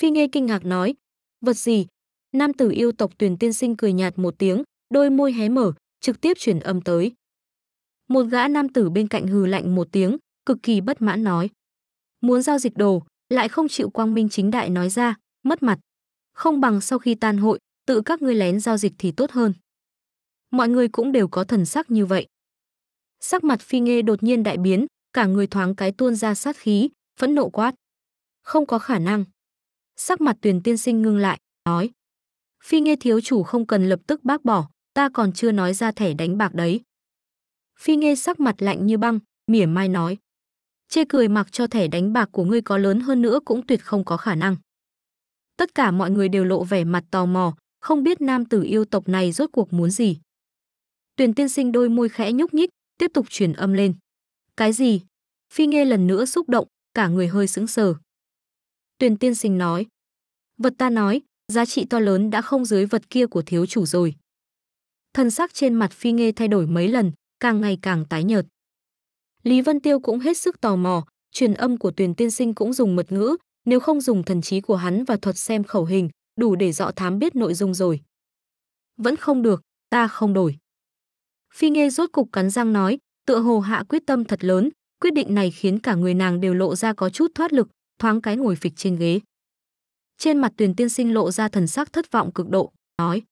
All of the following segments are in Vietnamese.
Phi Nghê kinh ngạc nói, vật gì? Nam tử yêu tộc tuyển tiên sinh cười nhạt một tiếng, đôi môi hé mở, trực tiếp chuyển âm tới. Một gã nam tử bên cạnh hừ lạnh một tiếng, cực kỳ bất mãn nói. Muốn giao dịch đồ, lại không chịu quang minh chính đại nói ra, mất mặt. Không bằng sau khi tan hội, tự các ngươi lén giao dịch thì tốt hơn. Mọi người cũng đều có thần sắc như vậy. Sắc mặt phi Nghe đột nhiên đại biến, cả người thoáng cái tuôn ra sát khí, phẫn nộ quát. Không có khả năng. Sắc mặt Tuyền tiên sinh ngưng lại, nói. Phi nghe thiếu chủ không cần lập tức bác bỏ, ta còn chưa nói ra thẻ đánh bạc đấy. Phi nghe sắc mặt lạnh như băng, mỉa mai nói. Chê cười mặc cho thẻ đánh bạc của ngươi có lớn hơn nữa cũng tuyệt không có khả năng. Tất cả mọi người đều lộ vẻ mặt tò mò, không biết nam tử yêu tộc này rốt cuộc muốn gì. Tuyền tiên sinh đôi môi khẽ nhúc nhích, tiếp tục truyền âm lên. Cái gì? Phi nghe lần nữa xúc động, cả người hơi sững sờ. Tuyền tiên sinh nói. Vật ta nói, giá trị to lớn đã không dưới vật kia của thiếu chủ rồi. Thần sắc trên mặt phi nghe thay đổi mấy lần, càng ngày càng tái nhợt. Lý Vân Tiêu cũng hết sức tò mò, truyền âm của Tuyền tiên sinh cũng dùng mật ngữ, nếu không dùng thần trí của hắn và thuật xem khẩu hình, đủ để dọ thám biết nội dung rồi. Vẫn không được, ta không đổi. Phi nghe rốt cục cắn răng nói, tựa hồ hạ quyết tâm thật lớn, quyết định này khiến cả người nàng đều lộ ra có chút thoát lực, thoáng cái ngồi phịch trên ghế. Trên mặt Tuyền Tiên Sinh lộ ra thần sắc thất vọng cực độ, nói: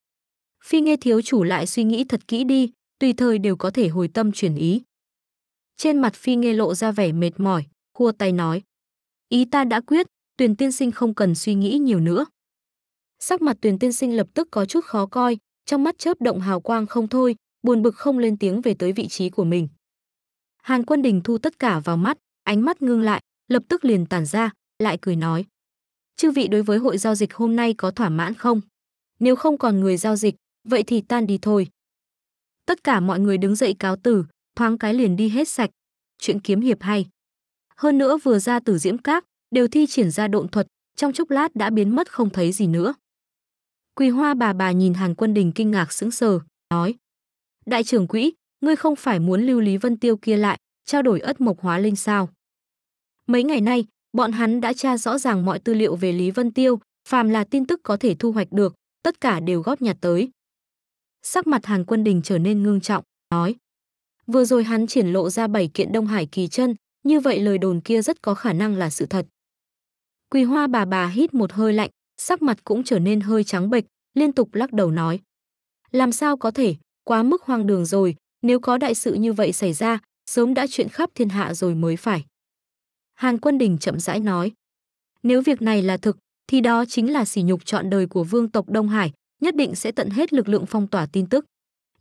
"Phi Nghe thiếu chủ lại suy nghĩ thật kỹ đi, tùy thời đều có thể hồi tâm chuyển ý." Trên mặt Phi Nghe lộ ra vẻ mệt mỏi, khua tay nói: "Ý ta đã quyết, Tuyền Tiên Sinh không cần suy nghĩ nhiều nữa." Sắc mặt Tuyền Tiên Sinh lập tức có chút khó coi, trong mắt chớp động hào quang không thôi, buồn bực không lên tiếng về tới vị trí của mình. Hàn Quân Đình thu tất cả vào mắt, ánh mắt ngưng lại, lập tức liền tản ra, lại cười nói. Chư vị đối với hội giao dịch hôm nay có thỏa mãn không? Nếu không còn người giao dịch, vậy thì tan đi thôi. Tất cả mọi người đứng dậy cáo tử, thoáng cái liền đi hết sạch. Chuyện kiếm hiệp hay. Hơn nữa vừa ra tử diễm các, đều thi triển ra độn thuật, trong chốc lát đã biến mất không thấy gì nữa. Quỳ hoa bà bà nhìn Hàn Quân Đình kinh ngạc sững sờ, nói. Đại trưởng quỹ, ngươi không phải muốn lưu Lý Vân Tiêu kia lại, trao đổi ất mộc hóa linh sao? Mấy ngày nay, Bọn hắn đã tra rõ ràng mọi tư liệu về Lý Vân Tiêu, phàm là tin tức có thể thu hoạch được, tất cả đều góp nhặt tới. Sắc mặt Hàn Quân Đình trở nên ngưng trọng, nói. Vừa rồi hắn triển lộ ra bảy kiện Đông Hải kỳ chân, như vậy lời đồn kia rất có khả năng là sự thật. Quỳ hoa bà bà hít một hơi lạnh, sắc mặt cũng trở nên hơi trắng bệch, liên tục lắc đầu nói. Làm sao có thể, quá mức hoang đường rồi, nếu có đại sự như vậy xảy ra, sớm đã chuyện khắp thiên hạ rồi mới phải. Hàn Quân Đình chậm rãi nói. Nếu việc này là thực, thì đó chính là sỉ nhục trọn đời của vương tộc Đông Hải, nhất định sẽ tận hết lực lượng phong tỏa tin tức.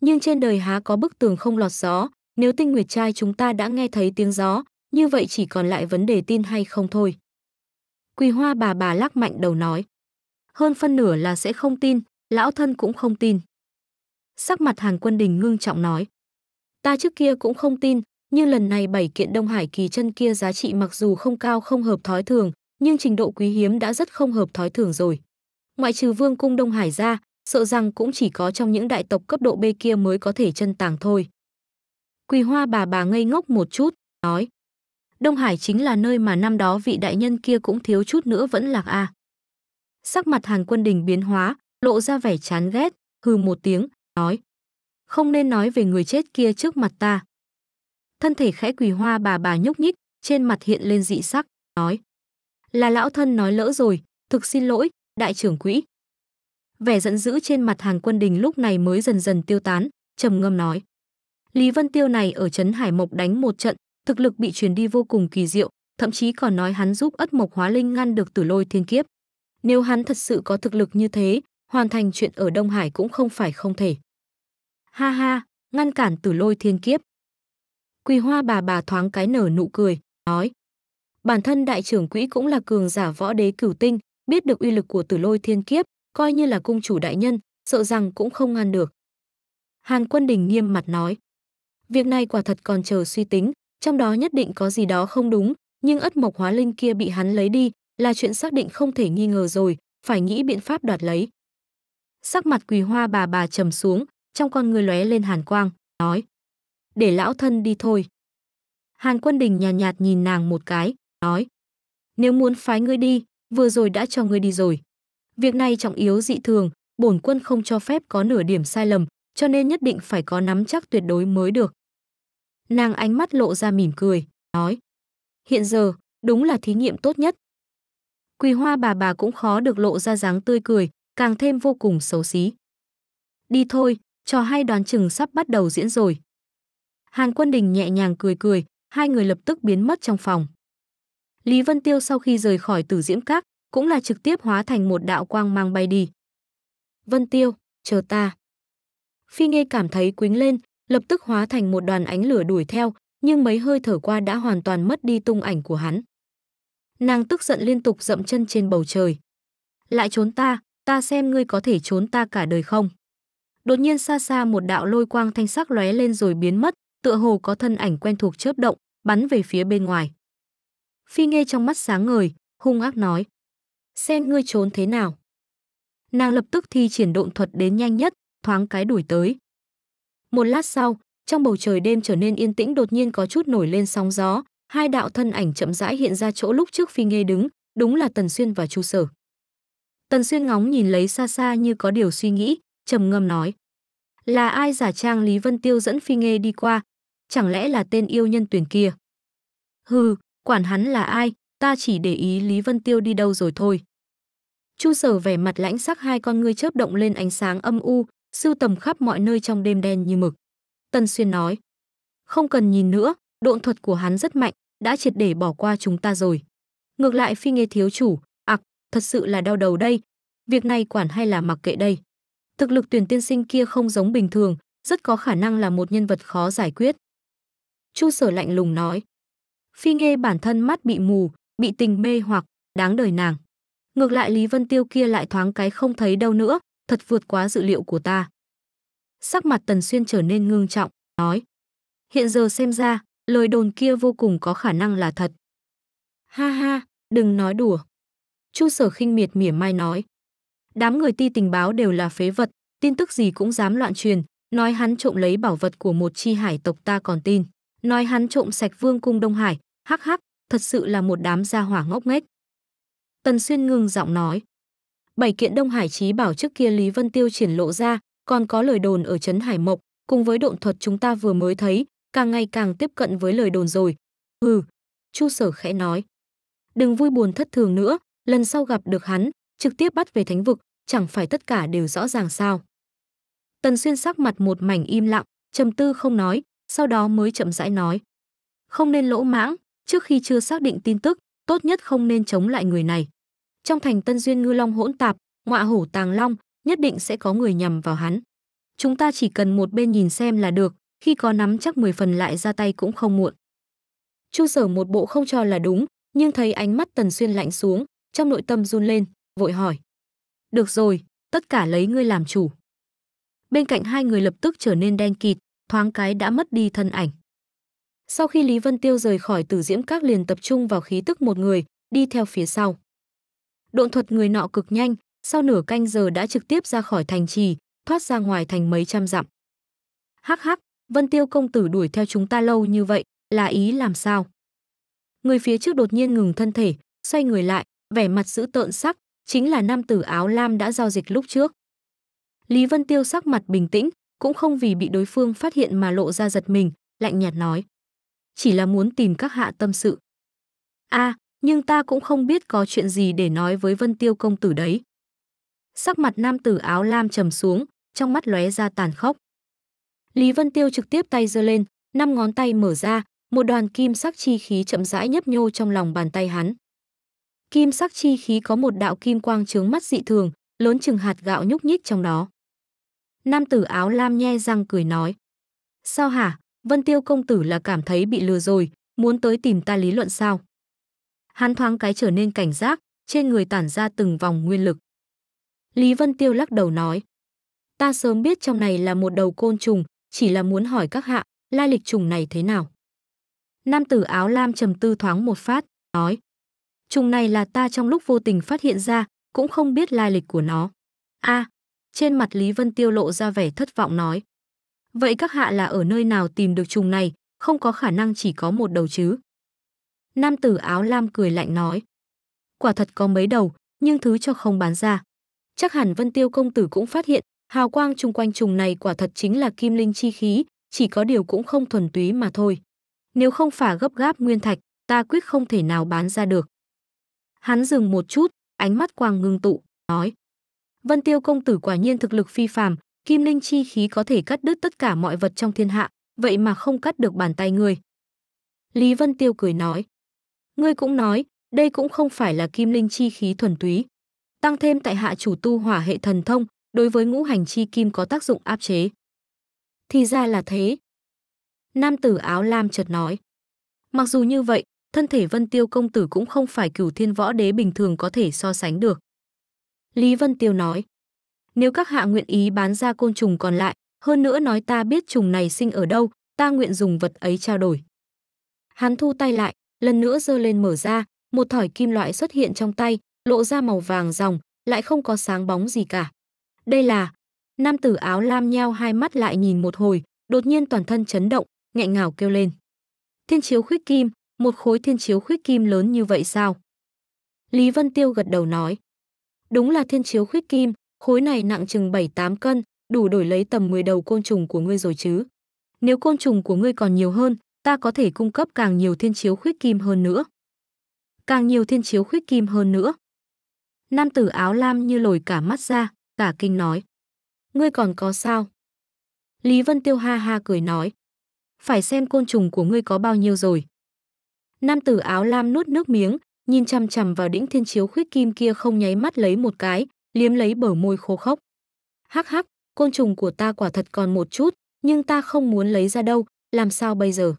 Nhưng trên đời há có bức tường không lọt gió, nếu tinh nguyệt trai chúng ta đã nghe thấy tiếng gió, như vậy chỉ còn lại vấn đề tin hay không thôi. Quỳ hoa bà bà lắc mạnh đầu nói. Hơn phân nửa là sẽ không tin, lão thân cũng không tin. Sắc mặt Hàn Quân Đình ngưng trọng nói. Ta trước kia cũng không tin, như lần này bảy kiện Đông Hải kỳ chân kia giá trị mặc dù không cao không hợp thói thường, nhưng trình độ quý hiếm đã rất không hợp thói thường rồi. Ngoại trừ vương cung Đông Hải ra, sợ rằng cũng chỉ có trong những đại tộc cấp độ B kia mới có thể chân tàng thôi. Quỳ hoa bà bà ngây ngốc một chút, nói. Đông Hải chính là nơi mà năm đó vị đại nhân kia cũng thiếu chút nữa vẫn lạc a. À. Sắc mặt Hàn Quân Đình biến hóa, lộ ra vẻ chán ghét, hừ một tiếng, nói. Không nên nói về người chết kia trước mặt ta thân thể khẽ quỳ hoa bà bà nhúc nhích, trên mặt hiện lên dị sắc, nói. Là lão thân nói lỡ rồi, thực xin lỗi, đại trưởng quỹ. Vẻ giận dữ trên mặt hàng Quân Đình lúc này mới dần dần tiêu tán, trầm ngâm nói. Lý Vân Tiêu này ở Trấn Hải Mộc đánh một trận, thực lực bị truyền đi vô cùng kỳ diệu, thậm chí còn nói hắn giúp ất mộc hóa linh ngăn được tử lôi thiên kiếp. Nếu hắn thật sự có thực lực như thế, hoàn thành chuyện ở Đông Hải cũng không phải không thể. Ha ha, ngăn cản tử lôi thiên kiếp, Quỳ hoa bà bà thoáng cái nở nụ cười, nói. Bản thân đại trưởng quỹ cũng là cường giả võ đế cửu tinh, biết được uy lực của tử lôi thiên kiếp, coi như là cung chủ đại nhân, sợ rằng cũng không ngăn được. Hàn quân đình nghiêm mặt nói. Việc này quả thật còn chờ suy tính, trong đó nhất định có gì đó không đúng, nhưng ất mộc hóa linh kia bị hắn lấy đi là chuyện xác định không thể nghi ngờ rồi, phải nghĩ biện pháp đoạt lấy. Sắc mặt quỳ hoa bà bà trầm xuống, trong con người lóe lên hàn quang, nói để lão thân đi thôi. Hàn Quân Đình nhàn nhạt, nhạt nhìn nàng một cái, nói. Nếu muốn phái ngươi đi, vừa rồi đã cho ngươi đi rồi. Việc này trọng yếu dị thường, bổn quân không cho phép có nửa điểm sai lầm, cho nên nhất định phải có nắm chắc tuyệt đối mới được. Nàng ánh mắt lộ ra mỉm cười, nói. Hiện giờ, đúng là thí nghiệm tốt nhất. Quỳ hoa bà bà cũng khó được lộ ra dáng tươi cười, càng thêm vô cùng xấu xí. Đi thôi, trò hay đoán chừng sắp bắt đầu diễn rồi. Hàn Quân Đình nhẹ nhàng cười cười, hai người lập tức biến mất trong phòng. Lý Vân Tiêu sau khi rời khỏi Tử Diễm Các, cũng là trực tiếp hóa thành một đạo quang mang bay đi. Vân Tiêu, chờ ta. Phi Nghê cảm thấy quính lên, lập tức hóa thành một đoàn ánh lửa đuổi theo, nhưng mấy hơi thở qua đã hoàn toàn mất đi tung ảnh của hắn. Nàng tức giận liên tục dậm chân trên bầu trời. Lại trốn ta, ta xem ngươi có thể trốn ta cả đời không. Đột nhiên xa xa một đạo lôi quang thanh sắc lóe lên rồi biến mất, tựa hồ có thân ảnh quen thuộc chớp động, bắn về phía bên ngoài. Phi nghe trong mắt sáng ngời, hung ác nói. Xem ngươi trốn thế nào. Nàng lập tức thi triển độn thuật đến nhanh nhất, thoáng cái đuổi tới. Một lát sau, trong bầu trời đêm trở nên yên tĩnh đột nhiên có chút nổi lên sóng gió, hai đạo thân ảnh chậm rãi hiện ra chỗ lúc trước Phi nghe đứng, đúng là Tần Xuyên và Chu Sở. Tần Xuyên ngóng nhìn lấy xa xa như có điều suy nghĩ, trầm ngâm nói. Là ai giả trang Lý Vân Tiêu dẫn Phi Nghê đi qua? Chẳng lẽ là tên yêu nhân tuyển kia? Hừ, quản hắn là ai, ta chỉ để ý Lý Vân Tiêu đi đâu rồi thôi. Chu sở vẻ mặt lãnh sắc hai con ngươi chớp động lên ánh sáng âm u, sưu tầm khắp mọi nơi trong đêm đen như mực. Tân Xuyên nói, không cần nhìn nữa, độn thuật của hắn rất mạnh, đã triệt để bỏ qua chúng ta rồi. Ngược lại phi nghe thiếu chủ, ạc, thật sự là đau đầu đây, việc này quản hay là mặc kệ đây. Thực lực tuyển tiên sinh kia không giống bình thường, rất có khả năng là một nhân vật khó giải quyết. Chu sở lạnh lùng nói. Phi nghe bản thân mắt bị mù, bị tình mê hoặc, đáng đời nàng. Ngược lại Lý Vân Tiêu kia lại thoáng cái không thấy đâu nữa, thật vượt quá dự liệu của ta. Sắc mặt Tần Xuyên trở nên ngưng trọng, nói. Hiện giờ xem ra, lời đồn kia vô cùng có khả năng là thật. Ha ha, đừng nói đùa. Chu sở khinh miệt mỉa mai nói đám người ti tình báo đều là phế vật, tin tức gì cũng dám loạn truyền, nói hắn trộm lấy bảo vật của một chi hải tộc ta còn tin, nói hắn trộm sạch vương cung Đông Hải, hắc hắc, thật sự là một đám gia hỏa ngốc nghếch. Tần Xuyên ngưng giọng nói, bảy kiện Đông Hải trí bảo trước kia Lý Vân Tiêu triển lộ ra, còn có lời đồn ở trấn Hải Mộc, cùng với độn thuật chúng ta vừa mới thấy, càng ngày càng tiếp cận với lời đồn rồi. ừ, Chu Sở khẽ nói. Đừng vui buồn thất thường nữa, lần sau gặp được hắn, trực tiếp bắt về thánh vực, chẳng phải tất cả đều rõ ràng sao. Tần Xuyên sắc mặt một mảnh im lặng, trầm tư không nói, sau đó mới chậm rãi nói. Không nên lỗ mãng, trước khi chưa xác định tin tức, tốt nhất không nên chống lại người này. Trong thành Tân Duyên ngư long hỗn tạp, ngọa hổ tàng long, nhất định sẽ có người nhầm vào hắn. Chúng ta chỉ cần một bên nhìn xem là được, khi có nắm chắc 10 phần lại ra tay cũng không muộn. Chu sở một bộ không cho là đúng, nhưng thấy ánh mắt Tần Xuyên lạnh xuống, trong nội tâm run lên, vội hỏi. Được rồi, tất cả lấy ngươi làm chủ. Bên cạnh hai người lập tức trở nên đen kịt, thoáng cái đã mất đi thân ảnh. Sau khi Lý Vân Tiêu rời khỏi tử diễm các liền tập trung vào khí tức một người, đi theo phía sau. Độn thuật người nọ cực nhanh, sau nửa canh giờ đã trực tiếp ra khỏi thành trì, thoát ra ngoài thành mấy trăm dặm. Hắc hắc, Vân Tiêu công tử đuổi theo chúng ta lâu như vậy, là ý làm sao? Người phía trước đột nhiên ngừng thân thể, xoay người lại, vẻ mặt giữ tợn sắc, chính là nam tử áo lam đã giao dịch lúc trước. Lý Vân Tiêu sắc mặt bình tĩnh, cũng không vì bị đối phương phát hiện mà lộ ra giật mình, lạnh nhạt nói. Chỉ là muốn tìm các hạ tâm sự. a à, nhưng ta cũng không biết có chuyện gì để nói với Vân Tiêu công tử đấy. Sắc mặt nam tử áo lam trầm xuống, trong mắt lóe ra tàn khốc. Lý Vân Tiêu trực tiếp tay giơ lên, năm ngón tay mở ra, một đoàn kim sắc chi khí chậm rãi nhấp nhô trong lòng bàn tay hắn. Kim sắc chi khí có một đạo kim quang trướng mắt dị thường, lớn chừng hạt gạo nhúc nhích trong đó. Nam tử áo lam nhe răng cười nói. Sao hả, Vân Tiêu công tử là cảm thấy bị lừa rồi, muốn tới tìm ta lý luận sao? Hắn thoáng cái trở nên cảnh giác, trên người tản ra từng vòng nguyên lực. Lý Vân Tiêu lắc đầu nói. Ta sớm biết trong này là một đầu côn trùng, chỉ là muốn hỏi các hạ, lai lịch trùng này thế nào? Nam tử áo lam trầm tư thoáng một phát, nói. Trùng này là ta trong lúc vô tình phát hiện ra, cũng không biết lai lịch của nó. a à, trên mặt Lý Vân Tiêu lộ ra vẻ thất vọng nói. Vậy các hạ là ở nơi nào tìm được trùng này, không có khả năng chỉ có một đầu chứ. Nam tử áo lam cười lạnh nói. Quả thật có mấy đầu, nhưng thứ cho không bán ra. Chắc hẳn Vân Tiêu công tử cũng phát hiện, hào quang chung quanh trùng này quả thật chính là kim linh chi khí, chỉ có điều cũng không thuần túy mà thôi. Nếu không phải gấp gáp nguyên thạch, ta quyết không thể nào bán ra được. Hắn dừng một chút, ánh mắt quang ngưng tụ, nói. Vân Tiêu công tử quả nhiên thực lực phi phàm, kim linh chi khí có thể cắt đứt tất cả mọi vật trong thiên hạ, vậy mà không cắt được bàn tay ngươi. Lý Vân Tiêu cười nói. Ngươi cũng nói, đây cũng không phải là kim linh chi khí thuần túy. Tăng thêm tại hạ chủ tu hỏa hệ thần thông, đối với ngũ hành chi kim có tác dụng áp chế. Thì ra là thế. Nam tử áo lam chợt nói. Mặc dù như vậy, thân thể Vân Tiêu công tử cũng không phải cửu thiên võ đế bình thường có thể so sánh được. Lý Vân Tiêu nói, nếu các hạ nguyện ý bán ra côn trùng còn lại, hơn nữa nói ta biết trùng này sinh ở đâu, ta nguyện dùng vật ấy trao đổi. Hắn thu tay lại, lần nữa giơ lên mở ra, một thỏi kim loại xuất hiện trong tay, lộ ra màu vàng ròng, lại không có sáng bóng gì cả. Đây là... Nam tử áo lam nheo hai mắt lại nhìn một hồi, đột nhiên toàn thân chấn động, nghẹn ngào kêu lên. Thiên chiếu khuyết kim, một khối thiên chiếu khuyết kim lớn như vậy sao? Lý Vân Tiêu gật đầu nói. Đúng là thiên chiếu khuyết kim, khối này nặng chừng 7-8 cân, đủ đổi lấy tầm 10 đầu côn trùng của ngươi rồi chứ. Nếu côn trùng của ngươi còn nhiều hơn, ta có thể cung cấp càng nhiều thiên chiếu khuyết kim hơn nữa. Càng nhiều thiên chiếu khuyết kim hơn nữa. Nam tử áo lam như lồi cả mắt ra, cả kinh nói. Ngươi còn có sao? Lý Vân Tiêu ha ha cười nói. Phải xem côn trùng của ngươi có bao nhiêu rồi. Nam tử áo lam nuốt nước miếng, nhìn chằm chằm vào đĩnh thiên chiếu khuyết kim kia không nháy mắt lấy một cái, liếm lấy bờ môi khô khốc. Hắc hắc, côn trùng của ta quả thật còn một chút, nhưng ta không muốn lấy ra đâu, làm sao bây giờ?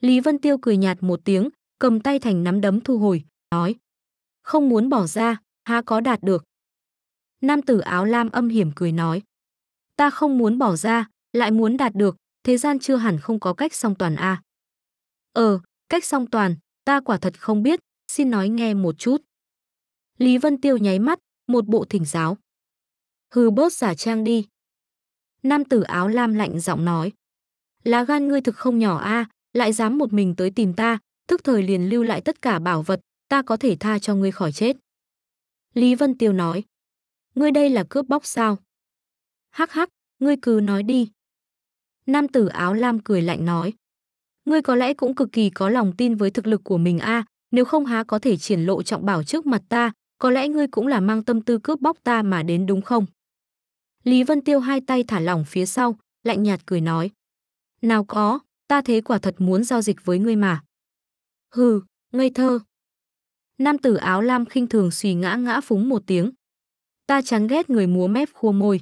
Lý Vân Tiêu cười nhạt một tiếng, cầm tay thành nắm đấm thu hồi, nói. Không muốn bỏ ra, há có đạt được. Nam tử áo lam âm hiểm cười nói. Ta không muốn bỏ ra, lại muốn đạt được, thế gian chưa hẳn không có cách song toàn A. Ờ, Cách song toàn, ta quả thật không biết, xin nói nghe một chút. Lý Vân Tiêu nháy mắt, một bộ thỉnh giáo. Hừ bớt giả trang đi. Nam tử áo lam lạnh giọng nói. Lá gan ngươi thực không nhỏ a, à, lại dám một mình tới tìm ta, tức thời liền lưu lại tất cả bảo vật, ta có thể tha cho ngươi khỏi chết. Lý Vân Tiêu nói. Ngươi đây là cướp bóc sao? Hắc hắc, ngươi cứ nói đi. Nam tử áo lam cười lạnh nói ngươi có lẽ cũng cực kỳ có lòng tin với thực lực của mình a, nếu không há có thể triển lộ trọng bảo trước mặt ta, có lẽ ngươi cũng là mang tâm tư cướp bóc ta mà đến đúng không? Lý Vân Tiêu hai tay thả lỏng phía sau, lạnh nhạt cười nói. Nào có, ta thế quả thật muốn giao dịch với ngươi mà. Hừ, ngây thơ. Nam tử áo lam khinh thường xùy ngã ngã phúng một tiếng. Ta chán ghét người múa mép khua môi.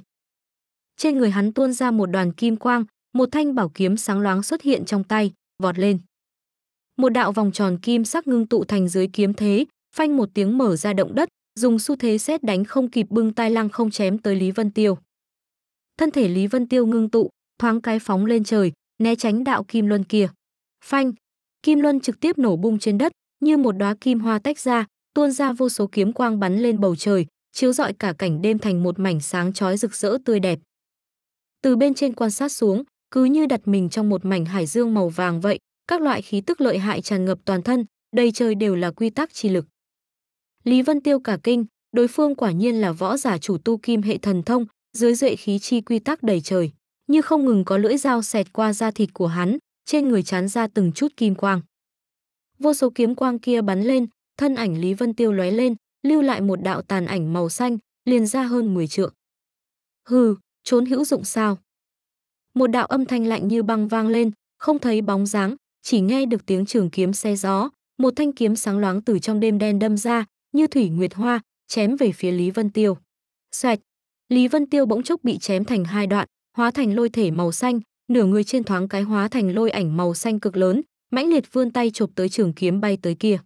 Trên người hắn tuôn ra một đoàn kim quang, một thanh bảo kiếm sáng loáng xuất hiện trong tay, vọt lên. Một đạo vòng tròn kim sắc ngưng tụ thành dưới kiếm thế, phanh một tiếng mở ra động đất, dùng xu thế xét đánh không kịp bưng tai lăng không chém tới Lý Vân Tiêu. Thân thể Lý Vân Tiêu ngưng tụ, thoáng cái phóng lên trời, né tránh đạo kim luân kia. Phanh, kim luân trực tiếp nổ bung trên đất, như một đóa kim hoa tách ra, tuôn ra vô số kiếm quang bắn lên bầu trời, chiếu rọi cả cảnh đêm thành một mảnh sáng chói rực rỡ tươi đẹp. Từ bên trên quan sát xuống, cứ như đặt mình trong một mảnh hải dương màu vàng vậy, các loại khí tức lợi hại tràn ngập toàn thân, đầy trời đều là quy tắc chi lực. Lý Vân Tiêu cả kinh, đối phương quả nhiên là võ giả chủ tu kim hệ thần thông, dưới duệ khí chi quy tắc đầy trời, như không ngừng có lưỡi dao xẹt qua da thịt của hắn, trên người chán ra từng chút kim quang. Vô số kiếm quang kia bắn lên, thân ảnh Lý Vân Tiêu lóe lên, lưu lại một đạo tàn ảnh màu xanh, liền ra hơn 10 trượng. Hừ, trốn hữu dụng sao? một đạo âm thanh lạnh như băng vang lên, không thấy bóng dáng, chỉ nghe được tiếng trường kiếm xe gió, một thanh kiếm sáng loáng từ trong đêm đen đâm ra, như thủy nguyệt hoa, chém về phía Lý Vân Tiêu. Xoẹt, Lý Vân Tiêu bỗng chốc bị chém thành hai đoạn, hóa thành lôi thể màu xanh, nửa người trên thoáng cái hóa thành lôi ảnh màu xanh cực lớn, mãnh liệt vươn tay chụp tới trường kiếm bay tới kia.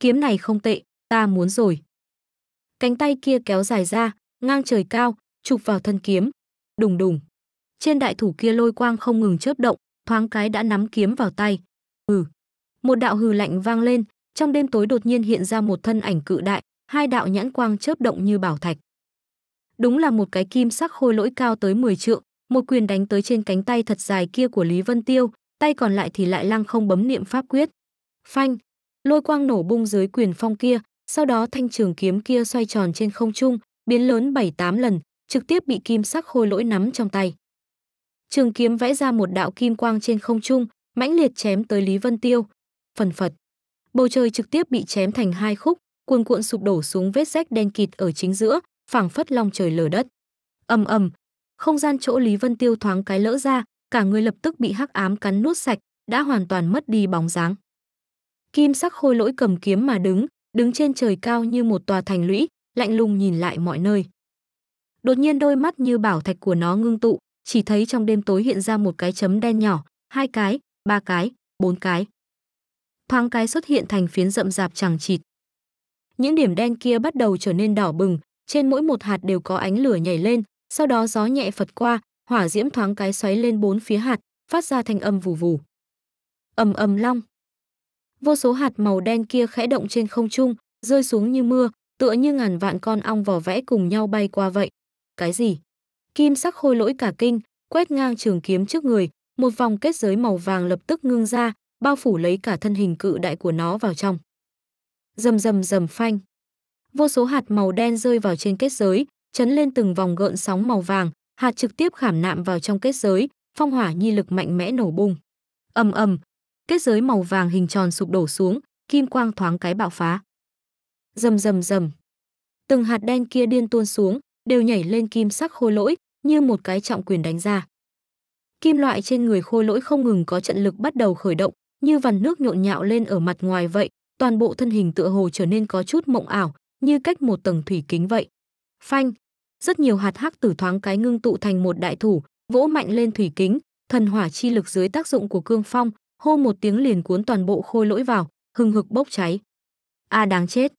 Kiếm này không tệ, ta muốn rồi. Cánh tay kia kéo dài ra, ngang trời cao, chụp vào thân kiếm. Đùng đùng. Trên đại thủ kia lôi quang không ngừng chớp động, thoáng cái đã nắm kiếm vào tay. Hừ. Một đạo hừ lạnh vang lên, trong đêm tối đột nhiên hiện ra một thân ảnh cự đại, hai đạo nhãn quang chớp động như bảo thạch. Đúng là một cái kim sắc khôi lỗi cao tới 10 trượng, một quyền đánh tới trên cánh tay thật dài kia của Lý Vân Tiêu, tay còn lại thì lại lăng không bấm niệm pháp quyết. Phanh, lôi quang nổ bung dưới quyền phong kia, sau đó thanh trường kiếm kia xoay tròn trên không trung, biến lớn bảy tám lần, trực tiếp bị kim sắc khôi lỗi nắm trong tay trường kiếm vẽ ra một đạo kim quang trên không trung, mãnh liệt chém tới Lý Vân Tiêu. Phần phật. Bầu trời trực tiếp bị chém thành hai khúc, cuồn cuộn sụp đổ xuống vết rách đen kịt ở chính giữa, phảng phất long trời lở đất. Ầm ầm, không gian chỗ Lý Vân Tiêu thoáng cái lỡ ra, cả người lập tức bị hắc ám cắn nuốt sạch, đã hoàn toàn mất đi bóng dáng. Kim sắc khôi lỗi cầm kiếm mà đứng, đứng trên trời cao như một tòa thành lũy, lạnh lùng nhìn lại mọi nơi. Đột nhiên đôi mắt như bảo thạch của nó ngưng tụ, chỉ thấy trong đêm tối hiện ra một cái chấm đen nhỏ, hai cái, ba cái, bốn cái. Thoáng cái xuất hiện thành phiến rậm rạp chẳng chịt. Những điểm đen kia bắt đầu trở nên đỏ bừng, trên mỗi một hạt đều có ánh lửa nhảy lên, sau đó gió nhẹ phật qua, hỏa diễm thoáng cái xoáy lên bốn phía hạt, phát ra thanh âm vù vù. Ầm ầm long. Vô số hạt màu đen kia khẽ động trên không trung, rơi xuống như mưa, tựa như ngàn vạn con ong vò vẽ cùng nhau bay qua vậy. Cái gì? kim sắc khôi lỗi cả kinh, quét ngang trường kiếm trước người, một vòng kết giới màu vàng lập tức ngưng ra, bao phủ lấy cả thân hình cự đại của nó vào trong. Rầm rầm rầm phanh. Vô số hạt màu đen rơi vào trên kết giới, chấn lên từng vòng gợn sóng màu vàng, hạt trực tiếp khảm nạm vào trong kết giới, phong hỏa nhi lực mạnh mẽ nổ bung. Ầm ầm, kết giới màu vàng hình tròn sụp đổ xuống, kim quang thoáng cái bạo phá. Rầm rầm rầm. Từng hạt đen kia điên tuôn xuống, đều nhảy lên kim sắc khôi lỗi, như một cái trọng quyền đánh ra. Kim loại trên người khôi lỗi không ngừng có trận lực bắt đầu khởi động, như vằn nước nhộn nhạo lên ở mặt ngoài vậy, toàn bộ thân hình tựa hồ trở nên có chút mộng ảo, như cách một tầng thủy kính vậy. Phanh, rất nhiều hạt hắc tử thoáng cái ngưng tụ thành một đại thủ, vỗ mạnh lên thủy kính, thần hỏa chi lực dưới tác dụng của cương phong, hô một tiếng liền cuốn toàn bộ khôi lỗi vào, hừng hực bốc cháy. A đáng chết.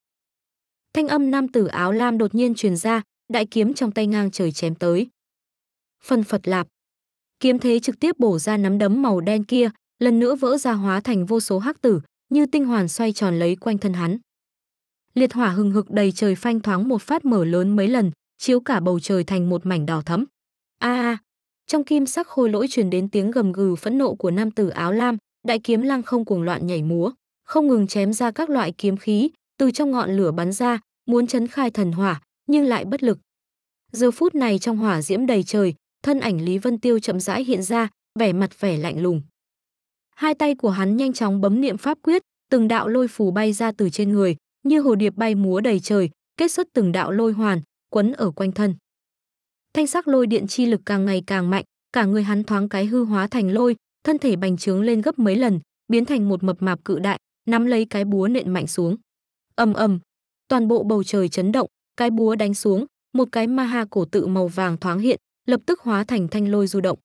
Thanh âm nam tử áo lam đột nhiên truyền ra, đại kiếm trong tay ngang trời chém tới phân Phật lạp. Kiếm thế trực tiếp bổ ra nắm đấm màu đen kia, lần nữa vỡ ra hóa thành vô số hắc tử, như tinh hoàn xoay tròn lấy quanh thân hắn. Liệt hỏa hừng hực đầy trời phanh thoáng một phát mở lớn mấy lần, chiếu cả bầu trời thành một mảnh đỏ thẫm. A à, trong kim sắc khôi lỗi truyền đến tiếng gầm gừ phẫn nộ của nam tử áo lam, đại kiếm lăng không cuồng loạn nhảy múa, không ngừng chém ra các loại kiếm khí, từ trong ngọn lửa bắn ra, muốn chấn khai thần hỏa, nhưng lại bất lực. Giờ phút này trong hỏa diễm đầy trời, thân ảnh Lý Vân Tiêu chậm rãi hiện ra, vẻ mặt vẻ lạnh lùng. Hai tay của hắn nhanh chóng bấm niệm pháp quyết, từng đạo lôi phù bay ra từ trên người, như hồ điệp bay múa đầy trời, kết xuất từng đạo lôi hoàn, quấn ở quanh thân. Thanh sắc lôi điện chi lực càng ngày càng mạnh, cả người hắn thoáng cái hư hóa thành lôi, thân thể bành trướng lên gấp mấy lần, biến thành một mập mạp cự đại, nắm lấy cái búa nện mạnh xuống. Ầm ầm, toàn bộ bầu trời chấn động, cái búa đánh xuống, một cái ma ha cổ tự màu vàng thoáng hiện, lập tức hóa thành thanh lôi du động.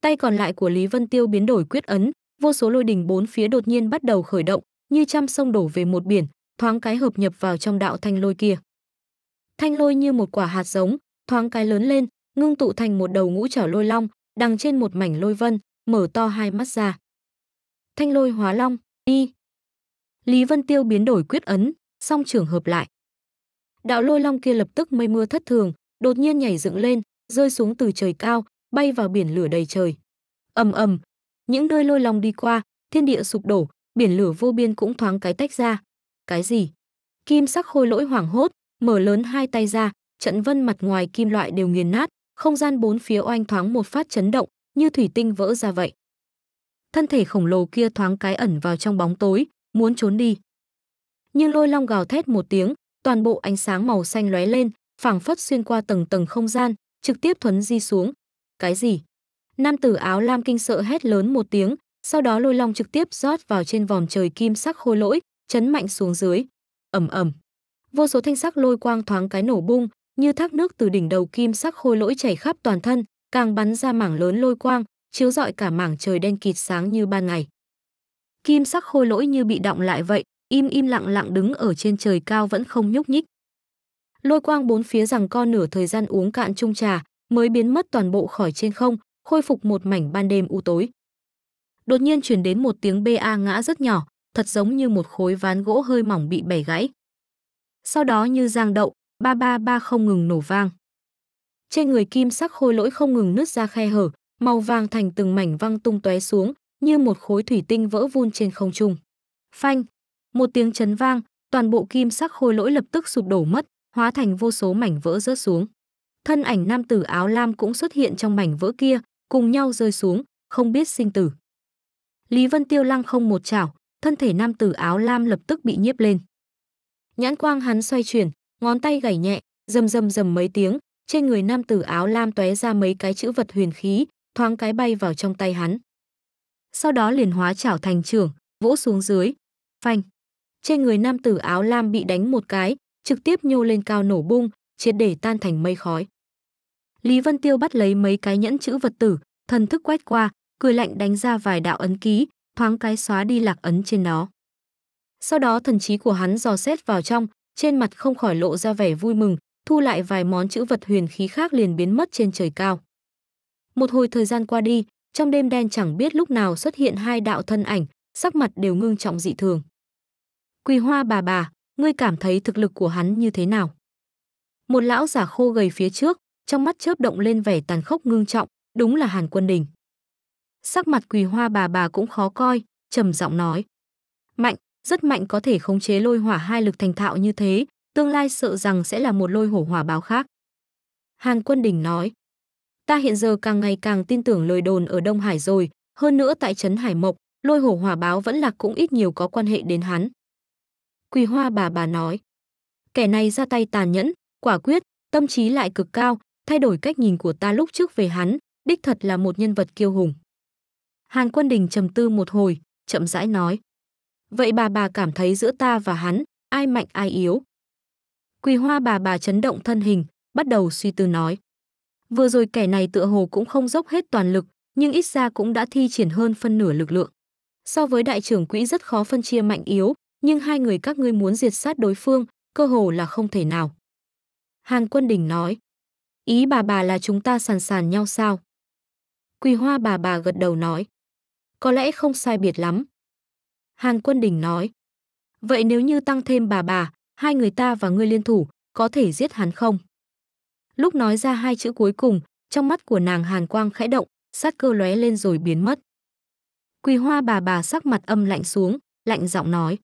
Tay còn lại của Lý Vân Tiêu biến đổi quyết ấn, vô số lôi đỉnh bốn phía đột nhiên bắt đầu khởi động, như trăm sông đổ về một biển, thoáng cái hợp nhập vào trong đạo thanh lôi kia. Thanh lôi như một quả hạt giống, thoáng cái lớn lên, ngưng tụ thành một đầu ngũ trở lôi long, đằng trên một mảnh lôi vân, mở to hai mắt ra. Thanh lôi hóa long, đi. Lý Vân Tiêu biến đổi quyết ấn, song trường hợp lại. Đạo lôi long kia lập tức mây mưa thất thường, đột nhiên nhảy dựng lên, rơi xuống từ trời cao, bay vào biển lửa đầy trời. Ầm ầm, những nơi lôi long đi qua, thiên địa sụp đổ, biển lửa vô biên cũng thoáng cái tách ra. Cái gì? Kim sắc khôi lỗi hoảng hốt, mở lớn hai tay ra, trận vân mặt ngoài kim loại đều nghiền nát, không gian bốn phía oanh thoáng một phát chấn động, như thủy tinh vỡ ra vậy. Thân thể khổng lồ kia thoáng cái ẩn vào trong bóng tối, muốn trốn đi. Nhưng lôi long gào thét một tiếng, toàn bộ ánh sáng màu xanh lóe lên, phảng phất xuyên qua tầng tầng không gian, trực tiếp thuấn di xuống. Cái gì? Nam tử áo lam kinh sợ hét lớn một tiếng, sau đó lôi long trực tiếp rót vào trên vòm trời kim sắc khôi lỗi, chấn mạnh xuống dưới. Ầm ầm. Vô số thanh sắc lôi quang thoáng cái nổ bung, như thác nước từ đỉnh đầu kim sắc khôi lỗi chảy khắp toàn thân, càng bắn ra mảng lớn lôi quang, chiếu rọi cả mảng trời đen kịt sáng như ban ngày. Kim sắc khôi lỗi như bị động lại vậy, im im lặng lặng đứng ở trên trời cao vẫn không nhúc nhích lôi quang bốn phía rằng co nửa thời gian uống cạn chung trà, mới biến mất toàn bộ khỏi trên không, khôi phục một mảnh ban đêm u tối. Đột nhiên truyền đến một tiếng ba ngã rất nhỏ, thật giống như một khối ván gỗ hơi mỏng bị bẻ gãy. Sau đó như giang đậu, ba ba ba không ngừng nổ vang. Trên người kim sắc khôi lỗi không ngừng nứt ra khe hở, màu vàng thành từng mảnh văng tung tóe xuống, như một khối thủy tinh vỡ vun trên không trung. Phanh, một tiếng chấn vang, toàn bộ kim sắc khôi lỗi lập tức sụp đổ mất, hóa thành vô số mảnh vỡ rớt xuống. Thân ảnh nam tử áo lam cũng xuất hiện trong mảnh vỡ kia, cùng nhau rơi xuống, không biết sinh tử. Lý Vân Tiêu lăng không một chảo, thân thể nam tử áo lam lập tức bị nhiếp lên. Nhãn quang hắn xoay chuyển, ngón tay gảy nhẹ, rầm rầm rầm mấy tiếng, trên người nam tử áo lam tóe ra mấy cái chữ vật huyền khí, thoáng cái bay vào trong tay hắn. Sau đó liền hóa chảo thành trưởng, vỗ xuống dưới, phanh. Trên người nam tử áo lam bị đánh một cái, trực tiếp nhô lên cao nổ bung, triệt để tan thành mây khói. Lý Vân Tiêu bắt lấy mấy cái nhẫn chữ vật tử, thần thức quét qua, cười lạnh đánh ra vài đạo ấn ký, thoáng cái xóa đi lạc ấn trên nó Sau đó thần trí của hắn dò xét vào trong, trên mặt không khỏi lộ ra vẻ vui mừng, thu lại vài món chữ vật huyền khí khác liền biến mất trên trời cao. Một hồi thời gian qua đi, trong đêm đen chẳng biết lúc nào xuất hiện hai đạo thân ảnh, sắc mặt đều ngưng trọng dị thường. Quỳ hoa bà bà, ngươi cảm thấy thực lực của hắn như thế nào? Một lão giả khô gầy phía trước, trong mắt chớp động lên vẻ tàn khốc ngưng trọng, đúng là Hàn Quân Đình. Sắc mặt quỳ hoa bà bà cũng khó coi, trầm giọng nói. Mạnh, rất mạnh có thể khống chế lôi hỏa hai lực thành thạo như thế, tương lai sợ rằng sẽ là một lôi hổ hỏa báo khác. Hàn Quân Đình nói, ta hiện giờ càng ngày càng tin tưởng lời đồn ở Đông Hải rồi, hơn nữa tại trấn Hải Mộc, lôi hổ hỏa báo vẫn là cũng ít nhiều có quan hệ đến hắn. Quỳ Hoa bà bà nói. Kẻ này ra tay tàn nhẫn, quả quyết, tâm trí lại cực cao, thay đổi cách nhìn của ta lúc trước về hắn, đích thật là một nhân vật kiêu hùng. Hàn Quân Đình trầm tư một hồi, chậm rãi nói. Vậy bà bà cảm thấy giữa ta và hắn, ai mạnh ai yếu? Quỳ Hoa bà bà chấn động thân hình, bắt đầu suy tư nói. Vừa rồi kẻ này tựa hồ cũng không dốc hết toàn lực, nhưng ít ra cũng đã thi triển hơn phân nửa lực lượng. So với đại trưởng quỹ rất khó phân chia mạnh yếu, nhưng hai người các ngươi muốn diệt sát đối phương, cơ hồ là không thể nào. Hàn Quân Đình nói, ý bà bà là chúng ta sàn sàn nhau sao? Quỳ hoa bà bà gật đầu nói, có lẽ không sai biệt lắm. Hàn Quân Đình nói, vậy nếu như tăng thêm bà bà, hai người ta và ngươi liên thủ, có thể giết hắn không? Lúc nói ra hai chữ cuối cùng, trong mắt của nàng Hàn Quang khẽ động, sát cơ lóe lên rồi biến mất. Quỳ hoa bà bà sắc mặt âm lạnh xuống, lạnh giọng nói.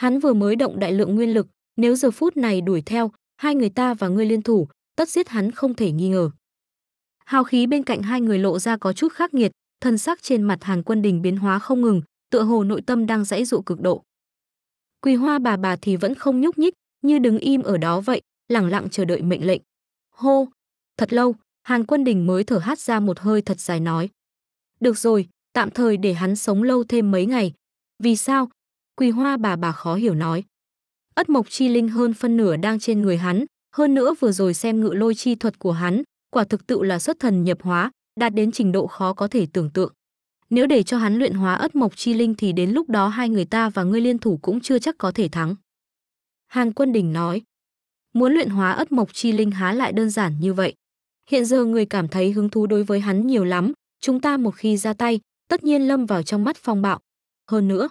Hắn vừa mới động đại lượng nguyên lực, nếu giờ phút này đuổi theo, hai người ta và ngươi liên thủ, tất giết hắn không thể nghi ngờ. Hào khí bên cạnh hai người lộ ra có chút khắc nghiệt, thân sắc trên mặt Hàn Quân Đình biến hóa không ngừng, tựa hồ nội tâm đang dãy dụ cực độ. Quỳ Hoa bà bà thì vẫn không nhúc nhích, như đứng im ở đó vậy, lặng lặng chờ đợi mệnh lệnh. Hô, thật lâu, Hàn Quân Đình mới thở hắt ra một hơi thật dài nói: "Được rồi, tạm thời để hắn sống lâu thêm mấy ngày. Vì sao? Quỳ hoa bà bà khó hiểu nói. Ất mộc chi linh hơn phân nửa đang trên người hắn, hơn nữa vừa rồi xem ngự lôi chi thuật của hắn, quả thực tự là xuất thần nhập hóa, đạt đến trình độ khó có thể tưởng tượng. Nếu để cho hắn luyện hóa ất mộc chi linh thì đến lúc đó hai người ta và ngươi liên thủ cũng chưa chắc có thể thắng. Hàn Quân Đình nói, muốn luyện hóa ất mộc chi linh há lại đơn giản như vậy. Hiện giờ người cảm thấy hứng thú đối với hắn nhiều lắm, chúng ta một khi ra tay, tất nhiên lâm vào trong mắt phong bạo. Hơn nữa,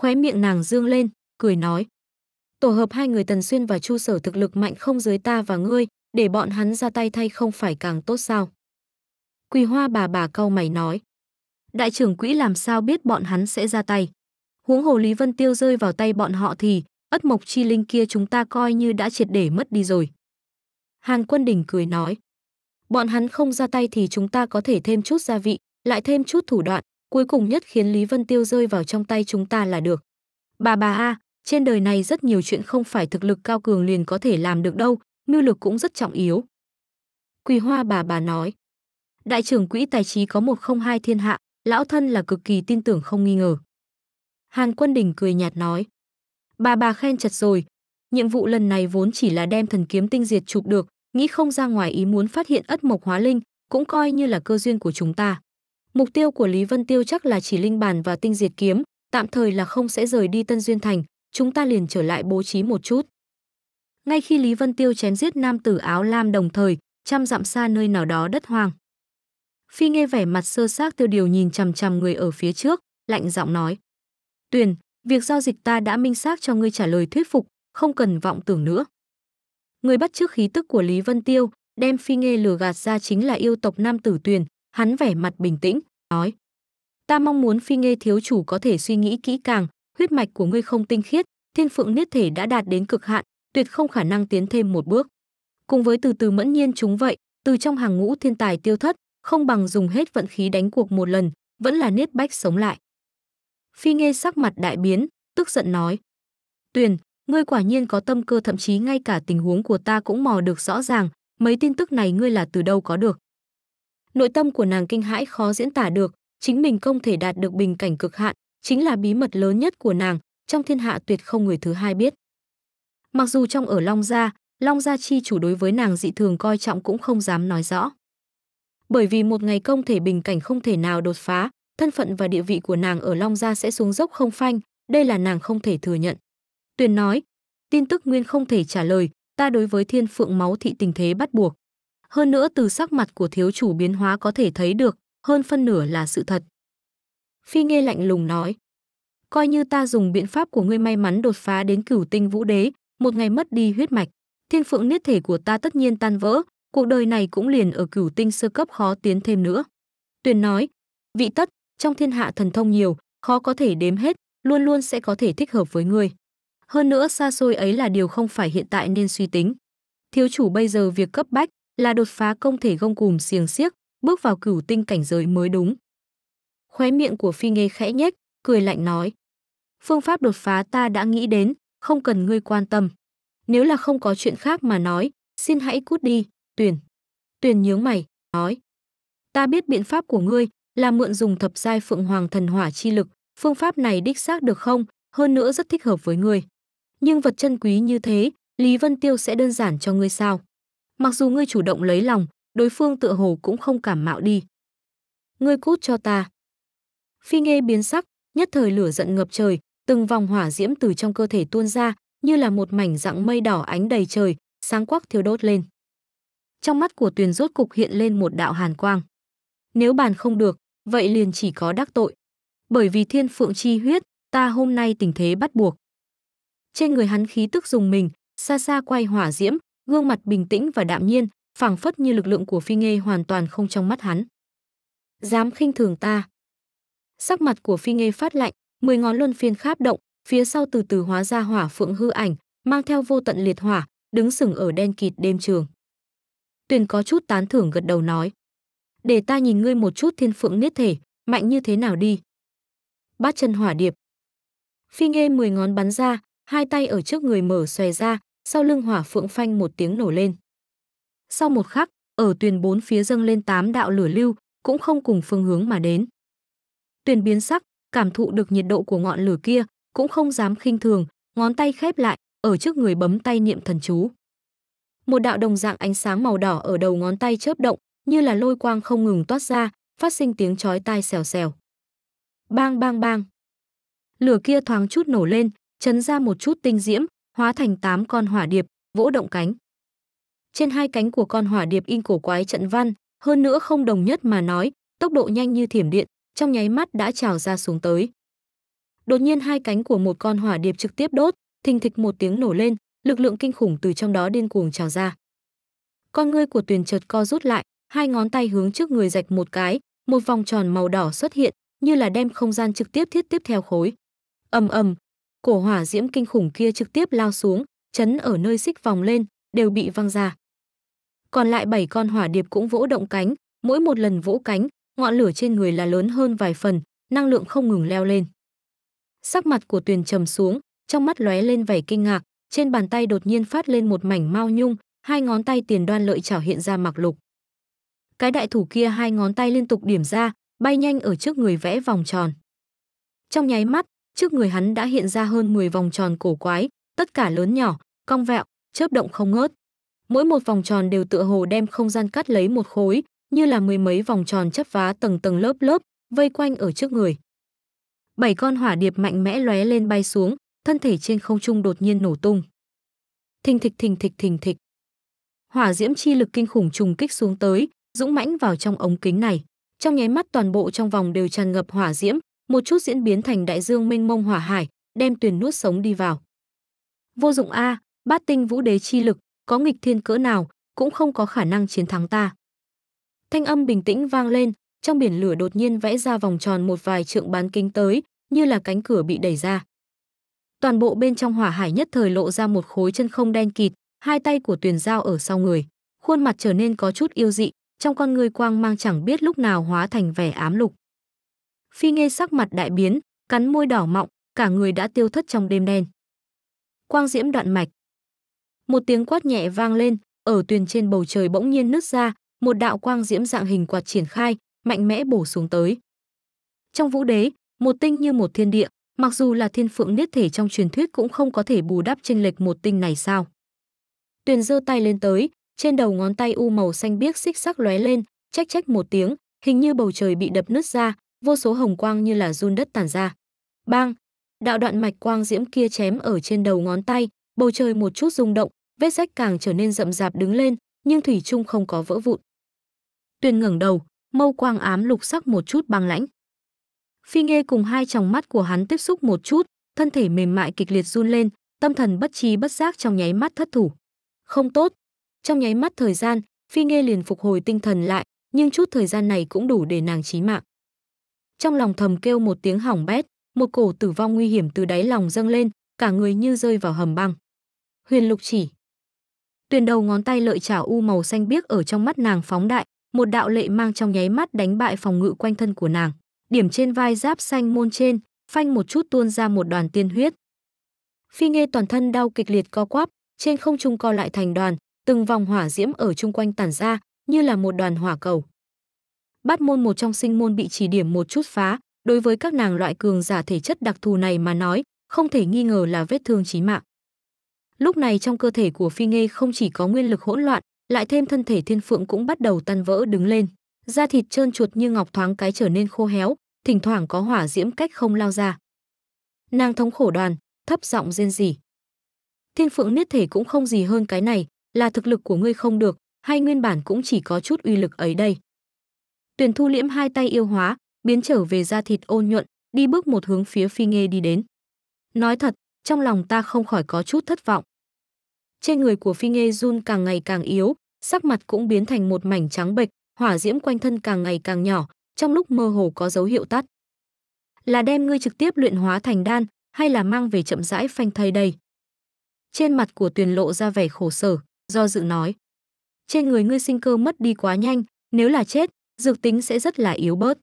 khóe miệng nàng dương lên, cười nói. Tổ hợp hai người Tần Xuyên và Chu Sở thực lực mạnh không dưới ta và ngươi, để bọn hắn ra tay thay không phải càng tốt sao. Quỳ hoa bà bà cau mày nói. Đại trưởng quỹ làm sao biết bọn hắn sẽ ra tay. Huống hồ Lý Vân Tiêu rơi vào tay bọn họ thì, ất mộc chi linh kia chúng ta coi như đã triệt để mất đi rồi. Hàn quân đỉnh cười nói. Bọn hắn không ra tay thì chúng ta có thể thêm chút gia vị, lại thêm chút thủ đoạn, cuối cùng nhất khiến Lý Vân Tiêu rơi vào trong tay chúng ta là được. Bà bà a, trên đời này rất nhiều chuyện không phải thực lực cao cường liền có thể làm được đâu, mưu lực cũng rất trọng yếu. Quỳ Hoa bà bà nói, đại trưởng quỹ tài trí có một không hai thiên hạ, lão thân là cực kỳ tin tưởng không nghi ngờ. Hàn Quân Đình cười nhạt nói, bà bà khen chặt rồi, nhiệm vụ lần này vốn chỉ là đem thần kiếm tinh diệt chụp được, nghĩ không ra ngoài ý muốn phát hiện ất mộc hóa linh, cũng coi như là cơ duyên của chúng ta. Mục tiêu của Lý Vân Tiêu chắc là chỉ linh bàn và tinh diệt kiếm, tạm thời là không sẽ rời đi Tân Duyên Thành, chúng ta liền trở lại bố trí một chút. Ngay khi Lý Vân Tiêu chém giết nam tử áo lam đồng thời, chăm dặm xa nơi nào đó đất hoang. Phi nghe vẻ mặt sơ xác tiêu điều nhìn chằm chằm người ở phía trước, lạnh giọng nói. Tuyền, việc giao dịch ta đã minh xác cho ngươi trả lời thuyết phục, không cần vọng tưởng nữa. Người bắt trước khí tức của Lý Vân Tiêu, đem Phi nghe lừa gạt ra chính là yêu tộc nam tử Tuyền, Hắn vẻ mặt bình tĩnh, nói. Ta mong muốn phi nghe thiếu chủ có thể suy nghĩ kỹ càng, huyết mạch của ngươi không tinh khiết, thiên phượng niết thể đã đạt đến cực hạn, tuyệt không khả năng tiến thêm một bước. Cùng với từ từ mẫn nhiên chúng vậy, từ trong hàng ngũ thiên tài tiêu thất, không bằng dùng hết vận khí đánh cuộc một lần, vẫn là niết bách sống lại. Phi nghe sắc mặt đại biến, tức giận nói. Tuyền, ngươi quả nhiên có tâm cơ thậm chí ngay cả tình huống của ta cũng mò được rõ ràng, mấy tin tức này ngươi là từ đâu có được. Nội tâm của nàng kinh hãi khó diễn tả được, chính mình không thể đạt được bình cảnh cực hạn, chính là bí mật lớn nhất của nàng, trong thiên hạ tuyệt không người thứ hai biết. Mặc dù trong ở Long Gia, Long Gia chi chủ đối với nàng dị thường coi trọng cũng không dám nói rõ. Bởi vì một ngày công thể bình cảnh không thể nào đột phá, thân phận và địa vị của nàng ở Long Gia sẽ xuống dốc không phanh, đây là nàng không thể thừa nhận. Tuyền nói, tin tức Nguyên không thể trả lời, ta đối với thiên phượng máu thị tình thế bắt buộc hơn nữa từ sắc mặt của thiếu chủ biến hóa có thể thấy được, hơn phân nửa là sự thật. Phi Nghê lạnh lùng nói, coi như ta dùng biện pháp của ngươi may mắn đột phá đến cửu tinh vũ đế, một ngày mất đi huyết mạch, thiên phượng niết thể của ta tất nhiên tan vỡ, cuộc đời này cũng liền ở cửu tinh sơ cấp khó tiến thêm nữa. Tuyền nói, vị tất, trong thiên hạ thần thông nhiều, khó có thể đếm hết, luôn luôn sẽ có thể thích hợp với ngươi. Hơn nữa xa xôi ấy là điều không phải hiện tại nên suy tính. Thiếu chủ bây giờ việc cấp bách là đột phá không thể gông cùm xiềng xiếc, bước vào cửu tinh cảnh giới mới đúng. Khóe miệng của Phi Nghê khẽ nhếch, cười lạnh nói: "Phương pháp đột phá ta đã nghĩ đến, không cần ngươi quan tâm. Nếu là không có chuyện khác mà nói, xin hãy cút đi." Tuyền. Tuyền nhướng mày, nói: "Ta biết biện pháp của ngươi là mượn dùng thập giai phượng hoàng thần hỏa chi lực, phương pháp này đích xác được không, hơn nữa rất thích hợp với ngươi. Nhưng vật chân quý như thế, Lý Vân Tiêu sẽ đơn giản cho ngươi sao?" Mặc dù ngươi chủ động lấy lòng, đối phương tựa hồ cũng không cảm mạo đi. Ngươi cút cho ta. Phi nghe biến sắc, nhất thời lửa giận ngập trời, từng vòng hỏa diễm từ trong cơ thể tuôn ra, như là một mảnh dạng mây đỏ ánh đầy trời, sáng quắc thiêu đốt lên. Trong mắt của Tuyền rốt cục hiện lên một đạo hàn quang. Nếu bàn không được, vậy liền chỉ có đắc tội. Bởi vì thiên phượng chi huyết, ta hôm nay tình thế bắt buộc. Trên người hắn khí tức dùng mình, xa xa quay hỏa diễm, gương mặt bình tĩnh và đạm nhiên, phảng phất như lực lượng của phi nghê hoàn toàn không trong mắt hắn. Dám khinh thường ta. Sắc mặt của phi nghê phát lạnh, mười ngón luân phiên kháp động, phía sau từ từ hóa ra hỏa phượng hư ảnh, mang theo vô tận liệt hỏa, đứng sừng ở đen kịt đêm trường. Tuyền có chút tán thưởng gật đầu nói. Để ta nhìn ngươi một chút thiên phượng niết thể, mạnh như thế nào đi. Bát chân hỏa điệp. Phi nghê mười ngón bắn ra, hai tay ở trước người mở xòe ra, sau lưng hỏa phượng phanh một tiếng nổ lên. Sau một khắc, ở tuyền bốn phía dâng lên tám đạo lửa lưu, cũng không cùng phương hướng mà đến. Tuyền biến sắc, cảm thụ được nhiệt độ của ngọn lửa kia, cũng không dám khinh thường, ngón tay khép lại, ở trước người bấm tay niệm thần chú. Một đạo đồng dạng ánh sáng màu đỏ ở đầu ngón tay chớp động, như là lôi quang không ngừng toát ra, phát sinh tiếng chói tai xèo xèo. Bang bang bang. Lửa kia thoáng chút nổ lên, chấn ra một chút tinh diễm, hóa thành tám con hỏa điệp, vỗ động cánh. Trên hai cánh của con hỏa điệp in cổ quái trận văn, hơn nữa không đồng nhất mà nói, tốc độ nhanh như thiểm điện, trong nháy mắt đã trào ra xuống tới. Đột nhiên hai cánh của một con hỏa điệp trực tiếp đốt, thình thịch một tiếng nổ lên, lực lượng kinh khủng từ trong đó điên cuồng trào ra. Con ngươi của Tuyền chợt co rút lại, hai ngón tay hướng trước người rạch một cái, một vòng tròn màu đỏ xuất hiện, như là đem không gian trực tiếp thiết tiếp theo khối. Ầm ầm, cổ hỏa diễm kinh khủng kia trực tiếp lao xuống, chấn ở nơi xích vòng lên, đều bị văng ra. Còn lại bảy con hỏa điệp cũng vỗ động cánh, mỗi một lần vỗ cánh, ngọn lửa trên người là lớn hơn vài phần, năng lượng không ngừng leo lên. Sắc mặt của Tuyền trầm xuống, trong mắt lóe lên vẻ kinh ngạc, trên bàn tay đột nhiên phát lên một mảnh mao nhung, hai ngón tay tiền đoan lợi chảo hiện ra mặc lục. Cái đại thủ kia hai ngón tay liên tục điểm ra, bay nhanh ở trước người vẽ vòng tròn. Trong nháy mắt, trước người hắn đã hiện ra hơn 10 vòng tròn cổ quái, tất cả lớn nhỏ, cong vẹo, chớp động không ngớt. Mỗi một vòng tròn đều tựa hồ đem không gian cắt lấy một khối, như là mười mấy vòng tròn chấp vá tầng tầng lớp lớp, vây quanh ở trước người. Bảy con hỏa điệp mạnh mẽ lóe lên bay xuống, thân thể trên không trung đột nhiên nổ tung. Thình thịch thình thịch thình thịch. Hỏa diễm chi lực kinh khủng trùng kích xuống tới, dũng mãnh vào trong ống kính này. Trong nháy mắt toàn bộ trong vòng đều tràn ngập hỏa diễm, một chút diễn biến thành đại dương mênh mông hỏa hải, đem tuyền nuốt sống đi vào. Vô dụng a, bát tinh vũ đế chi lực, có nghịch thiên cỡ nào, cũng không có khả năng chiến thắng ta. Thanh âm bình tĩnh vang lên, trong biển lửa đột nhiên vẽ ra vòng tròn một vài trượng bán kính tới, như là cánh cửa bị đẩy ra. Toàn bộ bên trong hỏa hải nhất thời lộ ra một khối chân không đen kịt, hai tay của Tuyền Dao ở sau người, khuôn mặt trở nên có chút yêu dị, trong con người quang mang chẳng biết lúc nào hóa thành vẻ ám lục. Phi nghe sắc mặt đại biến, cắn môi đỏ mọng, cả người đã tiêu thất trong đêm đen. Quang diễm đoạn mạch. Một tiếng quát nhẹ vang lên, ở tuyền trên bầu trời bỗng nhiên nứt ra, một đạo quang diễm dạng hình quạt triển khai, mạnh mẽ bổ xuống tới. Trong vũ đế, một tinh như một thiên địa, mặc dù là thiên phượng niết thể trong truyền thuyết cũng không có thể bù đắp chênh lệch một tinh này sao. Tuyền giơ tay lên tới, trên đầu ngón tay u màu xanh biếc xích sắc lóe lên, trách trách một tiếng, hình như bầu trời bị đập nứt ra, vô số hồng quang như là run đất tàn ra. Bang! Đạo đoạn mạch quang diễm kia chém ở trên đầu ngón tay, bầu trời một chút rung động, vết rách càng trở nên rậm rạp đứng lên, nhưng thủy chung không có vỡ vụn. Tuyền ngẩng đầu, mâu quang ám lục sắc một chút băng lãnh. Phi Nghê cùng hai tròng mắt của hắn tiếp xúc một chút, thân thể mềm mại kịch liệt run lên, tâm thần bất trí bất giác trong nháy mắt thất thủ. Không tốt. Trong nháy mắt thời gian, Phi Nghê liền phục hồi tinh thần lại, nhưng chút thời gian này cũng đủ để nàng chí mạng trong lòng thầm kêu một tiếng hỏng bét, một cổ tử vong nguy hiểm từ đáy lòng dâng lên, cả người như rơi vào hầm băng. Huyền Lục chỉ. Tuyền đầu ngón tay lợi chảo u màu xanh biếc ở trong mắt nàng phóng đại, một đạo lệ mang trong nháy mắt đánh bại phòng ngự quanh thân của nàng. Điểm trên vai giáp xanh môn trên, phanh một chút tuôn ra một đoàn tiên huyết. Phi nghe toàn thân đau kịch liệt co quắp, trên không trung co lại thành đoàn, từng vòng hỏa diễm ở chung quanh tản ra, như là một đoàn hỏa cầu bát môn một trong sinh môn bị chỉ điểm một chút phá, đối với các nàng loại cường giả thể chất đặc thù này mà nói, không thể nghi ngờ là vết thương chí mạng. Lúc này trong cơ thể của Phi Nghê không chỉ có nguyên lực hỗn loạn, lại thêm thân thể Thiên Phượng cũng bắt đầu tan vỡ đứng lên, da thịt trơn chuột như ngọc thoáng cái trở nên khô héo, thỉnh thoảng có hỏa diễm cách không lao ra. Nàng thống khổ đoàn, thấp giọng rên rỉ. Thiên Phượng niết thể cũng không gì hơn cái này, là thực lực của ngươi không được, hay nguyên bản cũng chỉ có chút uy lực ấy đây. Tuyển Thu Liễm hai tay yêu hóa, biến trở về da thịt ôn nhuận, đi bước một hướng phía Phi Nghê đi đến. Nói thật, trong lòng ta không khỏi có chút thất vọng. Trên người của Phi Nghê run càng ngày càng yếu, sắc mặt cũng biến thành một mảnh trắng bệch, hỏa diễm quanh thân càng ngày càng nhỏ, trong lúc mơ hồ có dấu hiệu tắt. Là đem ngươi trực tiếp luyện hóa thành đan, hay là mang về chậm rãi phanh thây đây? Trên mặt của Tuyền Lộ ra vẻ khổ sở, do dự nói: "Trên người ngươi sinh cơ mất đi quá nhanh, nếu là chết, dược tính sẽ rất là yếu bớt.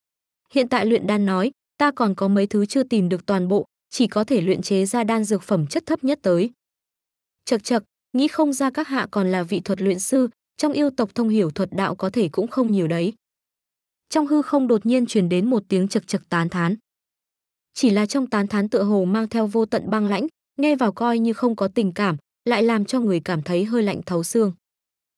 Hiện tại luyện đan nói, ta còn có mấy thứ chưa tìm được toàn bộ, chỉ có thể luyện chế ra đan dược phẩm chất thấp nhất tới. Chậc chậc, nghĩ không ra các hạ còn là vị thuật luyện sư, trong yêu tộc thông hiểu thuật đạo có thể cũng không nhiều đấy. Trong hư không đột nhiên truyền đến một tiếng chậc chậc tán thán. Chỉ là trong tán thán tựa hồ mang theo vô tận băng lãnh, nghe vào coi như không có tình cảm, lại làm cho người cảm thấy hơi lạnh thấu xương.